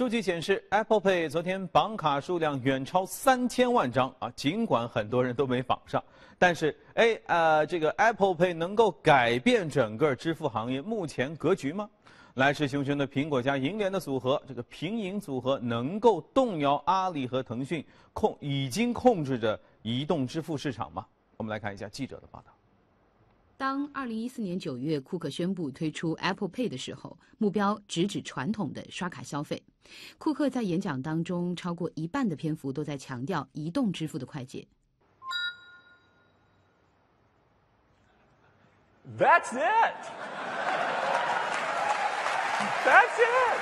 数据显示，Apple Pay 昨天绑卡数量远超三千万张啊！尽管很多人都没绑上，但是，哎，呃，这个 Apple Pay 能够改变整个支付行业目前格局吗？来势汹汹的苹果加银联的组合，这个平银组合能够动摇阿里和腾讯控已经控制着移动支付市场吗？我们来看一下记者的报道。当二零一四年九月库克宣布推出 Apple Pay 的时候，目标直指传统的刷卡消费。库克在演讲当中，超过一半的篇幅都在强调移动支付的快捷。That's it. That's it.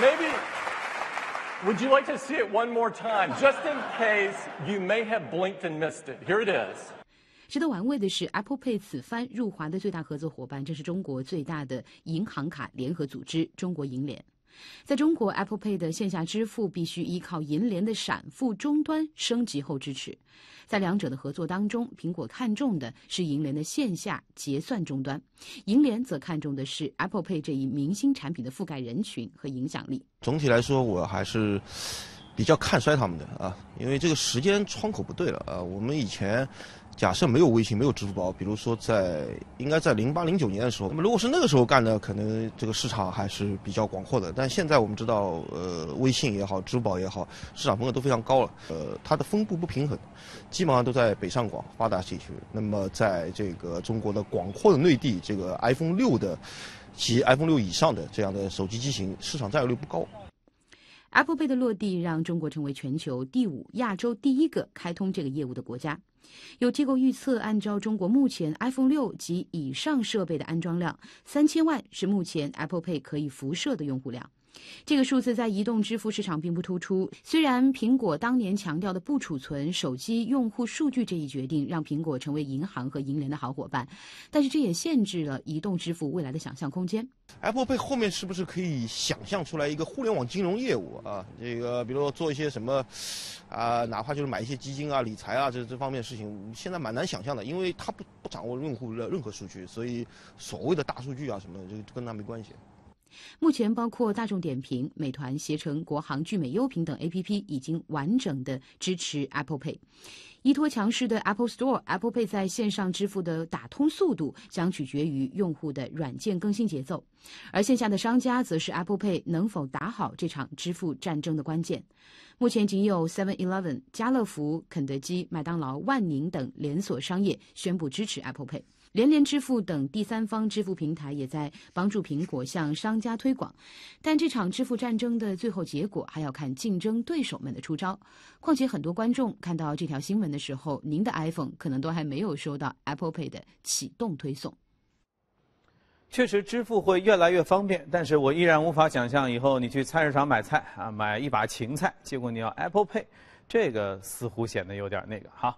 Maybe. Would you like to see it one more time, just in case you may have blinked and missed it? Here it is。值得玩味的是，Apple Pay 此番入华的最大合作伙伴，正是中国最大的银行卡联合组织——中国银联。在中国，Apple Pay 的线下支付必须依靠银联的闪付终端升级后支持。在两者的合作当中，苹果看重的是银联的线下结算终端，银联则看重的是 Apple Pay 这一明星产品的覆盖人群和影响力。总体来说，我还是比较看衰他们的啊，因为这个时间窗口不对了啊。我们以前。假设没有微信，没有支付宝，比如说在应该在零八零九年的时候，那么如果是那个时候干的，可能这个市场还是比较广阔的。但现在我们知道，呃，微信也好，支付宝也好，市场份额都非常高了。呃，它的分布不平衡，基本上都在北上广发达地区。那么在这个中国的广阔的内地，这个 iPhone 六的及 iPhone 六以上的这样的手机机型，市场占有率不高。Apple Pay 的落地让中国成为全球第五、亚洲第一个开通这个业务的国家。有机构预测，按照中国目前 iPhone 六及以上设备的安装量，三千万是目前 Apple Pay 可以辐射的用户量。这个数字在移动支付市场并不突出。虽然苹果当年强调的不储存手机用户数据这一决定，让苹果成为银行和银联的好伙伴，但是这也限制了移动支付未来的想象空间。Apple Pay 后面是不是可以想象出来一个互联网金融业务啊？这个，比如说做一些什么，啊，哪怕就是买一些基金啊、理财啊这这方面的事情，现在蛮难想象的，因为它不不掌握用户的任何数据，所以所谓的大数据啊什么，的，就跟他没关系。目前，包括大众点评、美团、携程、国航、聚美优品等 A P P 已经完整的支持 Apple Pay。依托强势的 Apple Store，Apple Pay 在线上支付的打通速度将取决于用户的软件更新节奏。而线下的商家则是 Apple Pay 能否打好这场支付战争的关键。目前，仅有 7-Eleven、家乐福、肯德基、麦当劳、万宁等连锁商业宣布支持 Apple Pay。连连支付等第三方支付平台也在帮助苹果向商家推广，但这场支付战争的最后结果还要看竞争对手们的出招。况且很多观众看到这条新闻的时候，您的 iPhone 可能都还没有收到 Apple Pay 的启动推送。确实，支付会越来越方便，但是我依然无法想象以后你去菜市场买菜啊，买一把芹菜，结果你要 Apple Pay，这个似乎显得有点那个哈。